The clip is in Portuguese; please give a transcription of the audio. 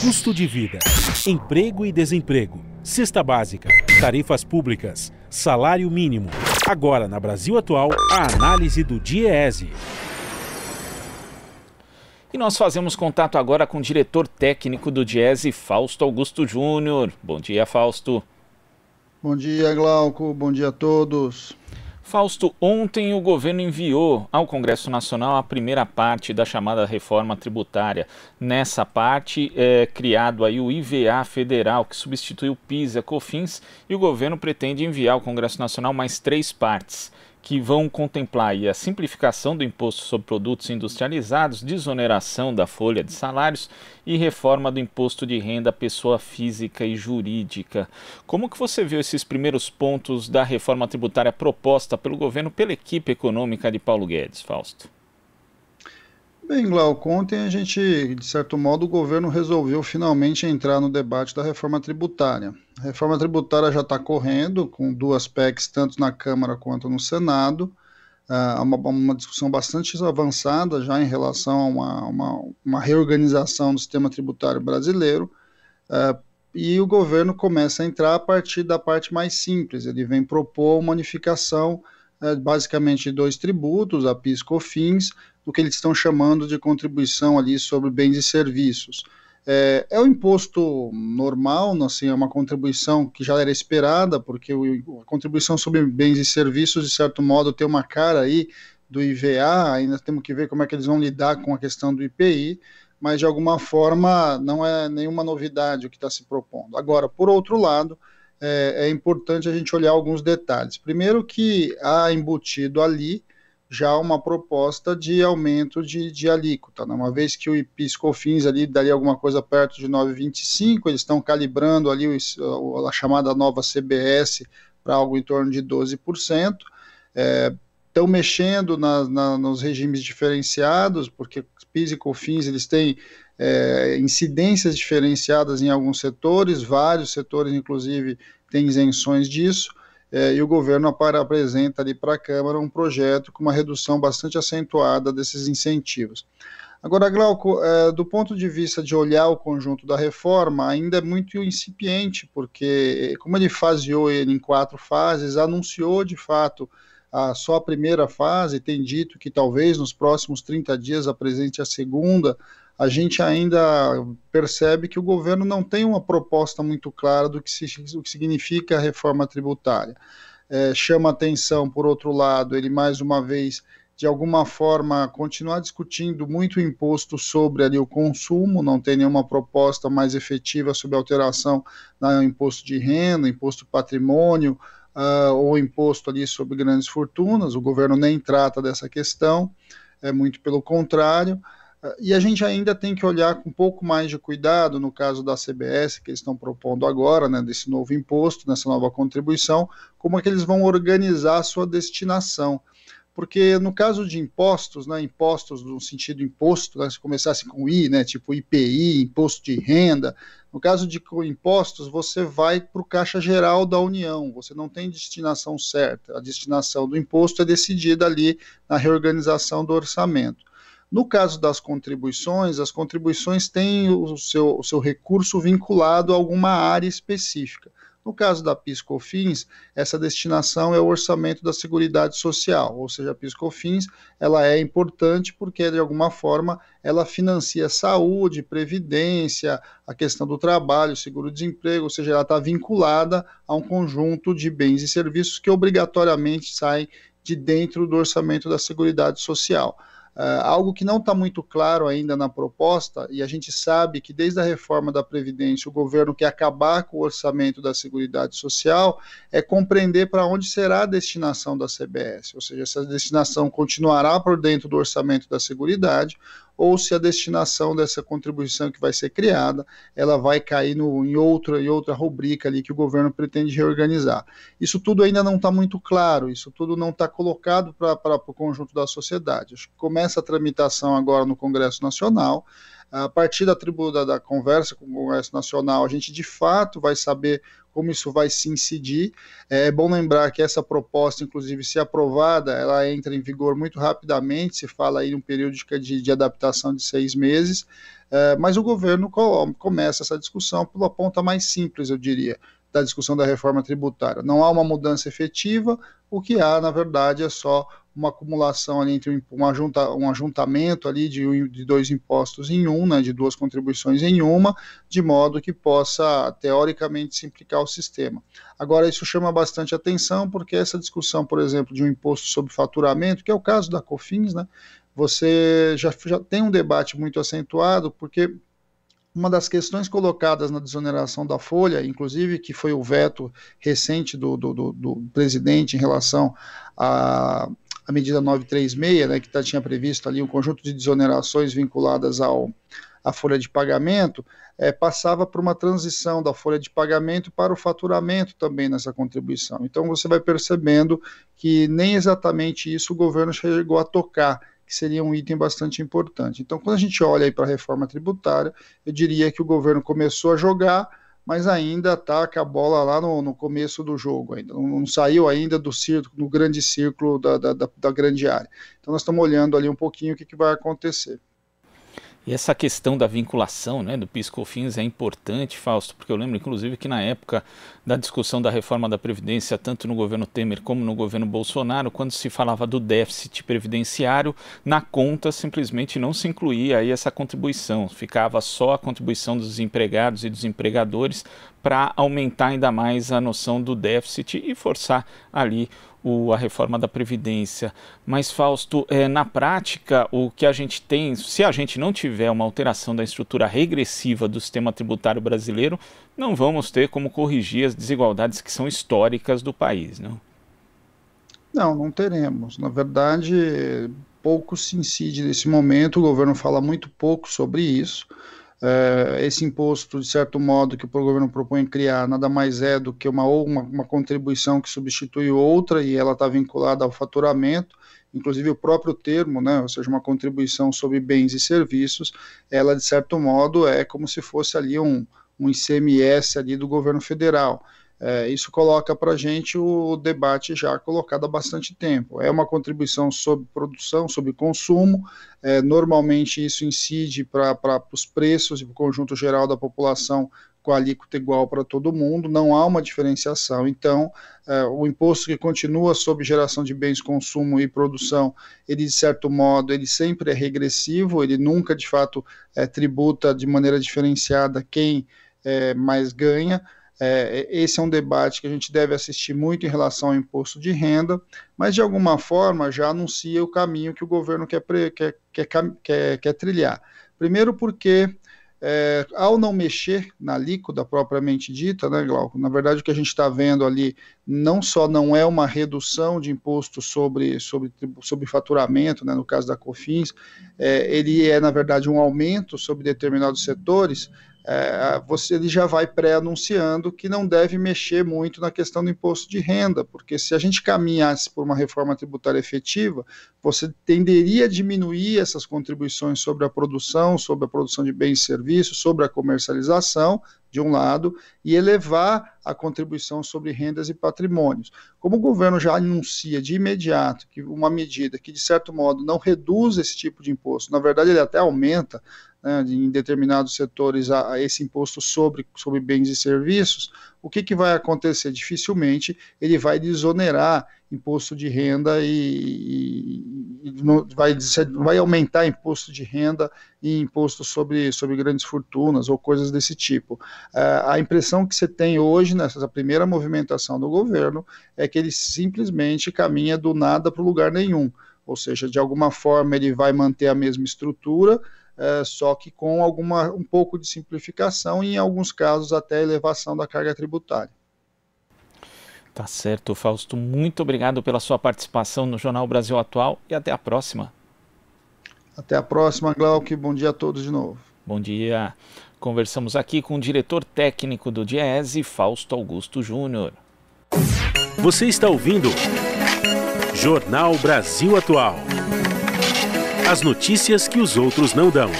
Custo de vida, emprego e desemprego, cesta básica, tarifas públicas, salário mínimo. Agora, na Brasil Atual, a análise do Diese. E nós fazemos contato agora com o diretor técnico do DIESE, Fausto Augusto Júnior. Bom dia, Fausto. Bom dia, Glauco. Bom dia a todos. Fausto, ontem o governo enviou ao Congresso Nacional a primeira parte da chamada reforma tributária. Nessa parte é criado aí o IVA federal, que substitui o PIS e a COFINS, e o governo pretende enviar ao Congresso Nacional mais três partes que vão contemplar a simplificação do imposto sobre produtos industrializados, desoneração da folha de salários e reforma do imposto de renda pessoa física e jurídica. Como que você viu esses primeiros pontos da reforma tributária proposta pelo governo pela equipe econômica de Paulo Guedes, Fausto? Bem, Glauco, ontem a gente, de certo modo, o governo resolveu finalmente entrar no debate da reforma tributária. A reforma tributária já está correndo, com duas PECs, tanto na Câmara quanto no Senado. Ah, há uma, uma, discussão bastante avançada já em relação a uma, uma, uma reorganização do sistema tributário brasileiro. Ah, e o governo começa a entrar a partir da parte mais simples, ele vem propor uma unificação né, basicamente dois tributos, a PIS COFINS, do que eles estão chamando de contribuição ali sobre bens e serviços. É, é um imposto normal, assim, é uma contribuição que já era esperada, porque o, a contribuição sobre bens e serviços, de certo modo, tem uma cara aí do IVA, ainda temos que ver como é que eles vão lidar com a questão do IPI, mas de alguma forma não é nenhuma novidade o que está se propondo. Agora, por outro lado, é, é importante a gente olhar alguns detalhes. Primeiro que há embutido ali já uma proposta de aumento de, de alíquota, né? uma vez que o IPIS-COFINS ali daria alguma coisa perto de 9,25, eles estão calibrando ali o, a chamada nova CBS para algo em torno de 12%, é, estão mexendo na, na, nos regimes diferenciados, porque PIS e COFINS eles têm é, incidências diferenciadas em alguns setores, vários setores, inclusive, têm isenções disso, é, e o governo apresenta ali para a Câmara um projeto com uma redução bastante acentuada desses incentivos. Agora, Glauco, é, do ponto de vista de olhar o conjunto da reforma, ainda é muito incipiente, porque, como ele faseou ele em quatro fases, anunciou de fato a, só a primeira fase, tem dito que talvez nos próximos 30 dias apresente a segunda, a gente ainda percebe que o governo não tem uma proposta muito clara do que, se, que significa a reforma tributária. É, chama atenção, por outro lado, ele mais uma vez, de alguma forma, continuar discutindo muito imposto sobre ali, o consumo, não tem nenhuma proposta mais efetiva sobre alteração no imposto de renda, imposto patrimônio, uh, ou imposto ali sobre grandes fortunas, o governo nem trata dessa questão, é muito pelo contrário. E a gente ainda tem que olhar com um pouco mais de cuidado no caso da CBS, que eles estão propondo agora, né, desse novo imposto, nessa nova contribuição, como é que eles vão organizar a sua destinação. Porque no caso de impostos, né, impostos no sentido imposto, né, se começasse com I, né, tipo IPI, imposto de renda, no caso de impostos, você vai para o Caixa Geral da União, você não tem destinação certa. A destinação do imposto é decidida ali na reorganização do orçamento. No caso das contribuições, as contribuições têm o seu, o seu recurso vinculado a alguma área específica. No caso da PiscoFins, essa destinação é o orçamento da Seguridade Social, ou seja, a PiscoFins ela é importante porque de alguma forma ela financia saúde, previdência, a questão do trabalho, seguro-desemprego, ou seja, ela está vinculada a um conjunto de bens e serviços que obrigatoriamente saem de dentro do orçamento da Seguridade Social. Uh, algo que não está muito claro ainda na proposta, e a gente sabe que desde a reforma da Previdência, o governo quer acabar com o orçamento da Seguridade Social, é compreender para onde será a destinação da CBS, ou seja, se a destinação continuará por dentro do orçamento da Seguridade ou se a destinação dessa contribuição que vai ser criada, ela vai cair no, em, outra, em outra rubrica ali que o governo pretende reorganizar. Isso tudo ainda não está muito claro, isso tudo não está colocado para o conjunto da sociedade. Acho que começa a tramitação agora no Congresso Nacional, a partir da tribo da, da conversa com o Congresso Nacional, a gente de fato vai saber como isso vai se incidir. É, é bom lembrar que essa proposta, inclusive, se aprovada, ela entra em vigor muito rapidamente, se fala aí um período de, de adaptação de seis meses, é, mas o governo começa essa discussão pela ponta mais simples, eu diria da discussão da reforma tributária. Não há uma mudança efetiva, o que há, na verdade, é só uma acumulação ali entre um, um ajuntamento ali de, de, dois impostos em um, né, de duas contribuições em uma, de modo que possa teoricamente simplificar o sistema. Agora isso chama bastante atenção porque essa discussão, por exemplo, de um imposto sobre faturamento, que é o caso da Cofins, né, você já, já tem um debate muito acentuado porque uma das questões colocadas na desoneração da Folha, inclusive que foi o veto recente do, do, do, do presidente em relação à, à medida 936, né, que tá, tinha previsto ali um conjunto de desonerações vinculadas ao, à folha de pagamento, é, passava por uma transição da folha de pagamento para o faturamento também nessa contribuição. Então você vai percebendo que nem exatamente isso o governo chegou a tocar que seria um item bastante importante. Então, quando a gente olha para a reforma tributária, eu diria que o governo começou a jogar, mas ainda está com a bola lá no, no, começo do jogo, ainda não, não saiu ainda do círculo, do grande círculo da, da, da, da grande área. Então, nós estamos olhando ali um pouquinho o que, que vai acontecer. E essa questão da vinculação né, do PiscoFins é importante, Fausto, porque eu lembro, inclusive, que na época da discussão da reforma da Previdência, tanto no governo Temer como no governo Bolsonaro, quando se falava do déficit previdenciário, na conta simplesmente não se incluía aí essa contribuição, ficava só a contribuição dos empregados e dos empregadores para aumentar ainda mais a noção do déficit e forçar ali o, a reforma da Previdência. Mas, Fausto, é, na prática, o que a gente tem, se a gente não tiver uma alteração da estrutura regressiva do sistema tributário brasileiro, não vamos ter como corrigir as desigualdades que são históricas do país, não? Não, não teremos. Na verdade, pouco se incide nesse momento, o governo fala muito pouco sobre isso. Uh, esse imposto, de certo modo, que o governo propõe criar, nada mais é do que uma, uma, uma contribuição que substitui outra e ela está vinculada ao faturamento, inclusive o próprio termo, né, ou seja, uma contribuição sobre bens e serviços, ela, de certo modo, é como se fosse ali um, um ICMS ali do governo federal. É, isso coloca para a gente o debate já colocado há bastante tempo. É uma contribuição sobre produção, sobre consumo. É, normalmente isso incide para os preços e para o conjunto geral da população com alíquota igual para todo mundo, não há uma diferenciação. Então, é, o imposto que continua sob geração de bens, consumo e produção, ele, de certo modo, ele sempre é regressivo, ele nunca, de fato, é tributa de maneira diferenciada quem é, mais ganha é, esse é um debate que a gente deve assistir muito em relação ao imposto de renda, mas de alguma forma já anuncia o caminho que o governo quer, quer, quer, quer trilhar. Primeiro, porque é, ao não mexer na líquida propriamente dita, né, Glauco? Na verdade, o que a gente está vendo ali não só não é uma redução de imposto sobre, sobre, sobre faturamento, né, no caso da COFINS, é, ele é, na verdade, um aumento sobre determinados setores, é, você ele já vai pré-anunciando que não deve mexer muito na questão do imposto de renda, porque se a gente caminhasse por uma reforma tributária efetiva, você tenderia a diminuir essas contribuições sobre a produção, sobre a produção de bens e serviços, sobre a comercialização, de um lado, e elevar a contribuição sobre rendas e patrimônios. Como o governo já anuncia de imediato que uma medida que, de certo modo, não reduz esse tipo de imposto, na verdade, ele até aumenta, né, em determinados setores a, a, esse imposto sobre, sobre bens e serviços, o que, que vai acontecer? Dificilmente ele vai desonerar imposto de renda e, e, e vai, vai aumentar imposto de renda e imposto sobre, sobre grandes fortunas ou coisas desse tipo. É, a impressão que você tem hoje nessa primeira movimentação do governo é que ele simplesmente caminha do nada para o lugar nenhum. Ou seja, de alguma forma ele vai manter a mesma estrutura, é, só que com alguma, um pouco de simplificação e, em alguns casos, até elevação da carga tributária. Tá certo, Fausto. Muito obrigado pela sua participação no Jornal Brasil Atual e até a próxima. Até a próxima, Glauco. Bom dia a todos de novo. Bom dia. Conversamos aqui com o diretor técnico do Diese, Fausto Augusto Júnior. Você está ouvindo Jornal Brasil Atual. As notícias que os outros não dão.